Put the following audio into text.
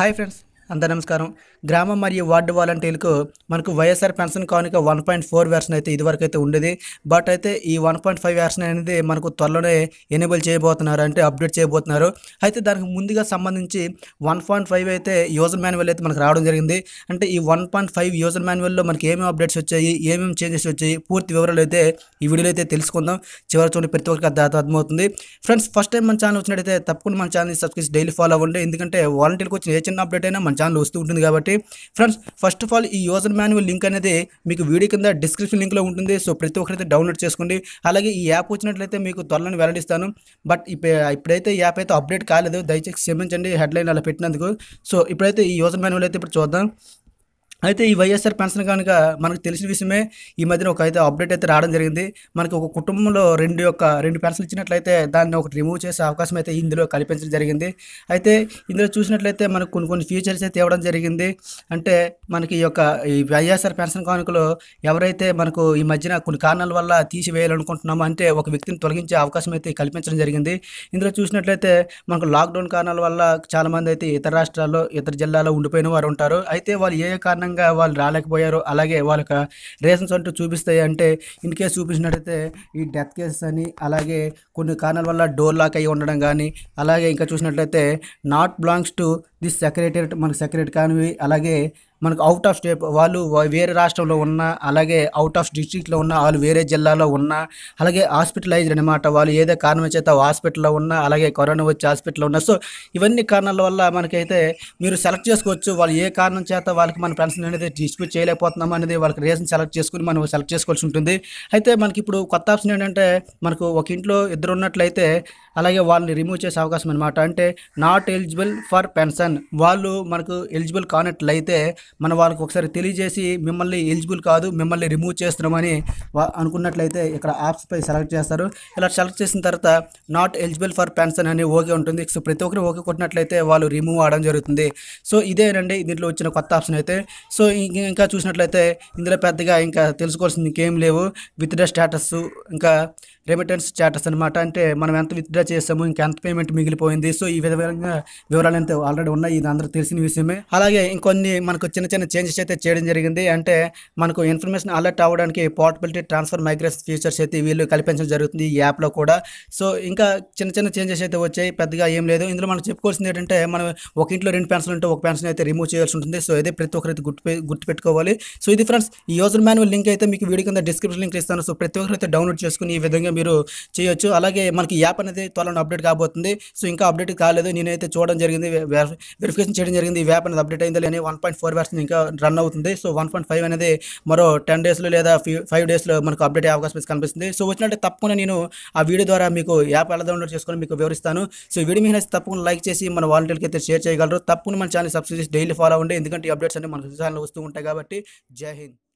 Hi friends. అంత నమస్కారం గ్రామం మరియు వార్డు వాలంటీర్లకు మనకు వైఎస్ఆర్ పెన్షన్ కానుక వన్ పాయింట్ ఫోర్ వ్యాక్సిన్ అయితే ఇదివరకు అయితే ఉండేది బట్ అయితే ఈ వన్ పాయింట్ ఫైవ్ వ్యాక్సిన్ అనేది మనకు త్వరలోనే ఎనేబుల్ చేయబోతున్నారు అంటే అప్డేట్ చేయబోతున్నారు అయితే దానికి ముందుగా సంబంధించి వన్ పాయింట్ ఫైవ్ అయితే యూజర్ మాన్యువల్ అయితే మనకు రావడం జరిగింది అంటే ఈ వన్ పాయింట్ ఫైవ్ యూజర్ మాన్యువల్లో మనకి ఏమేమి అప్డేట్స్ వచ్చాయి ఏమేమి చేంజెస్ వచ్చాయి పూర్తి వివరాలు అయితే ఈ వీడియోలో అయితే తెలుసుకుందాం చివరి చూడండి ప్రతి ఒక్కరికి అర్థమవుతుంది ఫ్రెండ్స్ ఫస్ట్ టైం మన ఛానల్ వచ్చినట్టయితే తప్పకుండా మన ఛానల్ సబ్స్క్రైబ్ డైలీ ఫాలో అవ్వండి ఎందుకంటే వాలంటీర్కి వచ్చిన ఏ చిన్న అప్డేట్ అయినా మన ఛానల్ వస్తూ ఉంటుంది కాబట్టి ఫ్రెండ్స్ ఫస్ట్ ఆఫ్ ఆల్ ఈ యూజర్ మాన్యువల్ లింక్ అనేది మీకు వీడియో కింద డిస్క్రిప్షన్ లింక్లో ఉంటుంది సో ప్రతి ఒక్కరైతే డౌన్లోడ్ చేసుకోండి అలాగే ఈ యాప్ వచ్చినట్లయితే మీకు త్వరలో వెల్లడిస్తాను బట్ ఇప్పుడైతే యాప్ అయితే అప్డేట్ కాలేదు దయచేసి క్షమించండి హెడ్లైన్ అలా పెట్టినందుకు సో ఇప్పుడైతే ఈ యూజర్ మాన్యువల్ అయితే ఇప్పుడు చూద్దాం అయితే ఈ వైఎస్ఆర్ పెన్షన్ కనుక మనకు తెలిసిన విషయమే ఈ మధ్యన ఒక అయితే అప్డేట్ అయితే రావడం జరిగింది మనకి ఒక కుటుంబంలో రెండు యొక్క రెండు పెన్షన్లు ఇచ్చినట్లయితే దాన్ని ఒకటి రిమూవ్ చేసే అవకాశం అయితే ఇందులో కల్పించడం జరిగింది అయితే ఇందులో చూసినట్లయితే మనకు కొన్ని కొన్ని ఫీచర్స్ అయితే ఇవ్వడం జరిగింది అంటే మనకి ఈ యొక్క ఈ వైఎస్ఆర్ పెన్షన్ కానుకలో ఎవరైతే మనకు ఈ మధ్యన కొన్ని కారణాల వల్ల తీసివేయాలనుకుంటున్నామో అంటే ఒక వ్యక్తిని తొలగించే అవకాశం అయితే కల్పించడం జరిగింది ఇందులో చూసినట్లయితే మనకు లాక్డౌన్ కారణాల వల్ల చాలామంది అయితే ఇతర రాష్ట్రాల్లో ఇతర జిల్లాలో ఉండిపోయిన వారు ఉంటారు అయితే వాళ్ళు ఏ కారణంగా కారణంగా వాళ్ళు రాలేకపోయారు అలాగే వాళ్ళకి రీజన్స్ అంటూ చూపిస్తాయి అంటే ఇన్ కేసు చూపించినట్టయితే ఈ డెత్ కేసెస్ అని అలాగే కొన్ని కారణాల వల్ల డోర్ లాక్ అయ్యి ఉండడం కానీ అలాగే ఇంకా చూసినట్లయితే not belongs to this secretariat మనకు సెక్రటరీ కానివి అలాగే మనకు అవుట్ ఆఫ్ స్టేట్ వాళ్ళు వేరే రాష్ట్రంలో ఉన్న అలాగే అవుట్ ఆఫ్ డిస్ట్రిక్ట్లో ఉన్న వాళ్ళు వేరే జిల్లాలో ఉన్న అలాగే హాస్పిటలైజ్డ్ అనమాట వాళ్ళు ఏదో కారణం చేత హాస్పిటల్లో ఉన్న అలాగే కరోనా వచ్చి హాస్పిటల్లో ఉన్న సో ఇవన్నీ కారణాల వల్ల మనకైతే మీరు సెలెక్ట్ చేసుకోవచ్చు వాళ్ళు ఏ కారణం చేత వాళ్ళకి మన ఫ్రెండ్స్ అనేది డిస్ట్రిబ్యూట్ చేయలేకపోతున్నాం అనేది వాళ్ళకి రీజన్ సెలెక్ట్ చేసుకుని మనం సెలెక్ట్ చేసుకోవాల్సి ఉంటుంది అయితే మనకి ఇప్పుడు కొత్త ఆప్షన్ ఏంటంటే మనకు ఒక ఇంట్లో ఇద్దరు ఉన్నట్లయితే అలాగే వాళ్ళని రిమూవ్ చేసే అవకాశం అనమాట అంటే not eligible for pension return వాళ్ళు మనకు ఎలిజిబుల్ కానట్లయితే మనం వాళ్ళకి ఒకసారి తెలియజేసి మిమ్మల్ని ఎలిజిబుల్ కాదు మిమ్మల్ని రిమూవ్ చేస్తున్నామని అనుకున్నట్లయితే ఇక్కడ యాప్స్పై సెలెక్ట్ చేస్తారు ఇలా సెలెక్ట్ చేసిన తర్వాత నాట్ ఎలిజిబుల్ ఫర్ పెన్షన్ అని ఓకే ఉంటుంది సో ప్రతి ఒక్కరు ఓకే కొట్టినట్లయితే వాళ్ళు రిమూవ్ అవడం జరుగుతుంది సో ఇదేనండి దీంట్లో వచ్చిన కొత్త ఆప్షన్ అయితే సో ఇంకా చూసినట్లయితే ఇందులో పెద్దగా ఇంకా తెలుసుకోవాల్సింది ఇంకేం లేవు విత్ డే స్టేటస్ ఇంకా రెమిటెన్స్ స్టేటస్ అనమాట అంటే మనం ఎంత విత్డ్రా చేసాము ఇంకెంత పేమెంట్ మిగిలిపోయింది సో ఈ విధంగా వివరాలు అయితే ఆల్రెడీ ఉన్నాయి ఇది అందరూ తెలిసిన విషయమే అలాగే ఇంకొన్ని మనకు చిన్న చిన్న చేంజెస్ అయితే చేయడం జరిగింది అంటే మనకు ఇన్ఫర్మేషన్ అలర్ట్ అవ్వడానికి పోర్టబిలిటీ ట్రాన్స్ఫర్ మైగ్రేషన్ ఫీచర్స్ అయితే వీళ్ళు కల్పించడం జరుగుతుంది ఈ యాప్లో కూడా సో ఇంకా చిన్న చిన్న చేంజెస్ అయితే వచ్చాయి పెద్దగా ఏం లేదు ఇందులో మనం చెప్పుకోవాల్సింది ఏంటంటే మనం ఒక ఇంట్లో రెండు పెన్షన్ ఉంటే ఒక పెన్షన్ అయితే రిమూవ్ చేయాల్సి ఉంటుంది సో ఇదే ప్రతి ఒక్కరైతే గుర్తు గుర్తుపెట్టుకోవాలి సో ఇది ఫ్రెండ్స్ ఈ యూజర్ మాన్యువల్ లింక్ అయితే మీకు వీడియో కింద డిస్క్రిప్షన్ లింక్ ఇస్తాను సో ప్రతి ఒక్కరైతే డౌన్లోడ్ చేసుకుని ఈ విధంగా మీరు చేయొచ్చు అలాగే మనకి యాప్ అనేది త్వరలో అప్డేట్ కాబోతుంది సో ఇంకా అప్డేట్ కాలేదు నేనైతే చూడడం జరిగింది వెరిఫికేషన్ చేయడం జరిగింది ఈ యాప్ అనేది అప్డేట్ అయింది లేని వన్ పాయింట్ ఫోర్ వర్స్ ఇంకా రన్ అవుతుంది సో వన్ పాయింట్ ఫైవ్ అనేది మరో టెన్ డేస్లో లేదా ఫైవ్ డేస్లో మనకు అప్డేట్ అయ్యే అవకాశం కనిపిస్తుంది సో వచ్చినట్టు తప్పకుండా నేను ఆ వీడియో ద్వారా మీకు యాప్ ఎలా డౌన్లోడ్ చేసుకొని మీకు వివరిస్తాను సో వీడియో మీద తప్పకుండా లైక్ చేసి మన వాలంటీర్కి అయితే షేర్ చేయగలరు తప్పకుండా మన ఛానల్ సబ్స్క్రైబ్ చేసి డైలీ ఫాలో అవ్వండి ఎందుకంటే అప్డేట్స్ అన్ని మన ఛానల్ వస్తూ ఉంటాయి కాబట్టి జై హింద్